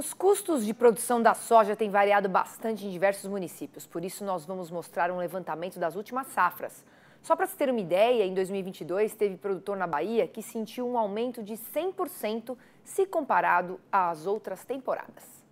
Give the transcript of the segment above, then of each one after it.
Os custos de produção da soja têm variado bastante em diversos municípios, por isso nós vamos mostrar um levantamento das últimas safras. Só para se ter uma ideia, em 2022 teve produtor na Bahia que sentiu um aumento de 100% se comparado às outras temporadas.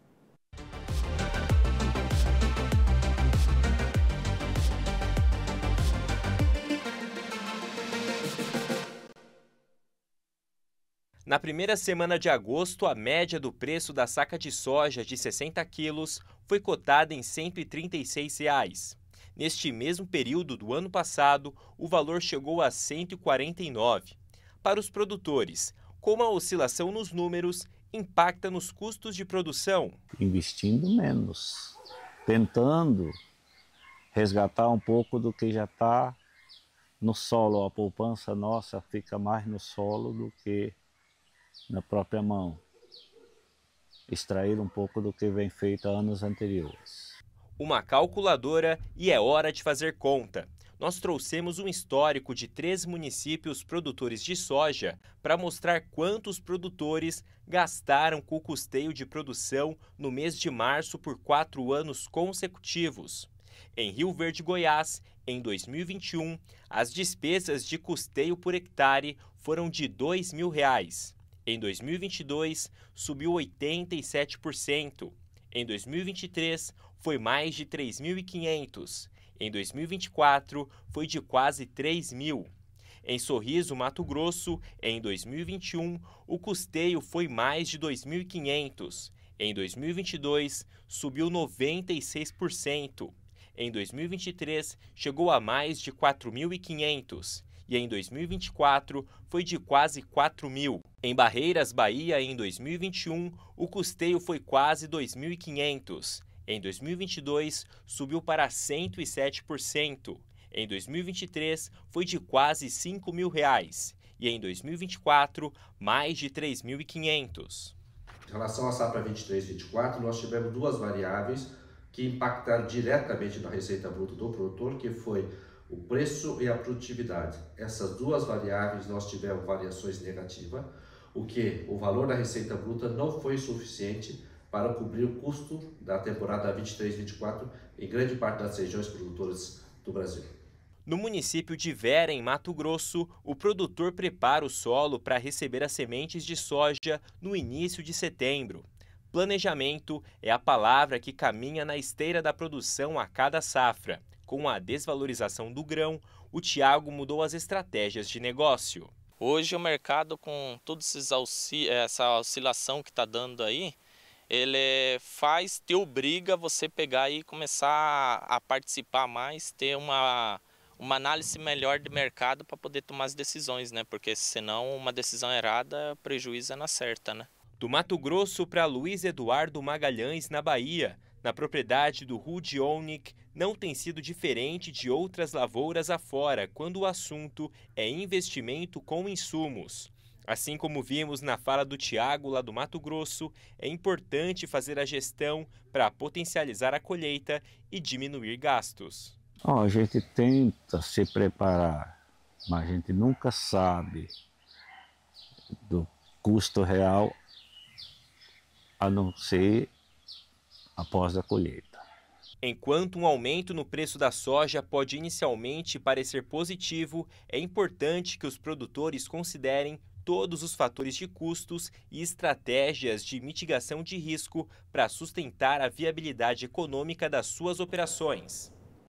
Na primeira semana de agosto, a média do preço da saca de soja de 60 quilos foi cotada em R$ 136. Reais. Neste mesmo período do ano passado, o valor chegou a 149. Para os produtores, como a oscilação nos números impacta nos custos de produção? Investindo menos, tentando resgatar um pouco do que já está no solo. A poupança nossa fica mais no solo do que na própria mão, extrair um pouco do que vem feito há anos anteriores. Uma calculadora e é hora de fazer conta. Nós trouxemos um histórico de três municípios produtores de soja para mostrar quantos produtores gastaram com o custeio de produção no mês de março por quatro anos consecutivos. Em Rio Verde, Goiás, em 2021, as despesas de custeio por hectare foram de R$ reais. Em 2022, subiu 87%. Em 2023, foi mais de 3.500. Em 2024, foi de quase 3.000. Em Sorriso, Mato Grosso, em 2021, o custeio foi mais de 2.500. Em 2022, subiu 96%. Em 2023, chegou a mais de 4.500. E em 2024, foi de quase 4.000. Em Barreiras, Bahia, em 2021, o custeio foi quase 2.500. Em 2022, subiu para 107%. Em 2023, foi de quase 5 mil reais. E em 2024, mais de 3.500. Em relação à safra 23 24, nós tivemos duas variáveis que impactaram diretamente na receita bruta do produtor, que foi o preço e a produtividade. Essas duas variáveis nós tivemos variações negativas o que o valor da receita bruta não foi suficiente para cobrir o custo da temporada 23-24 em grande parte das regiões produtoras do Brasil. No município de Vera, em Mato Grosso, o produtor prepara o solo para receber as sementes de soja no início de setembro. Planejamento é a palavra que caminha na esteira da produção a cada safra. Com a desvalorização do grão, o Tiago mudou as estratégias de negócio. Hoje o mercado com toda auxi essa oscilação que está dando aí, ele faz, te obriga você pegar e começar a participar mais, ter uma, uma análise melhor de mercado para poder tomar as decisões, né? Porque senão uma decisão errada prejuíza na certa, né? Do Mato Grosso para Luiz Eduardo Magalhães, na Bahia na propriedade do Rudionik não tem sido diferente de outras lavouras afora quando o assunto é investimento com insumos. Assim como vimos na fala do Tiago lá do Mato Grosso, é importante fazer a gestão para potencializar a colheita e diminuir gastos. a gente tenta se preparar, mas a gente nunca sabe do custo real, a não ser após a colheita. Enquanto um aumento no preço da soja pode inicialmente parecer positivo, é importante que os produtores considerem todos os fatores de custos e estratégias de mitigação de risco para sustentar a viabilidade econômica das suas operações.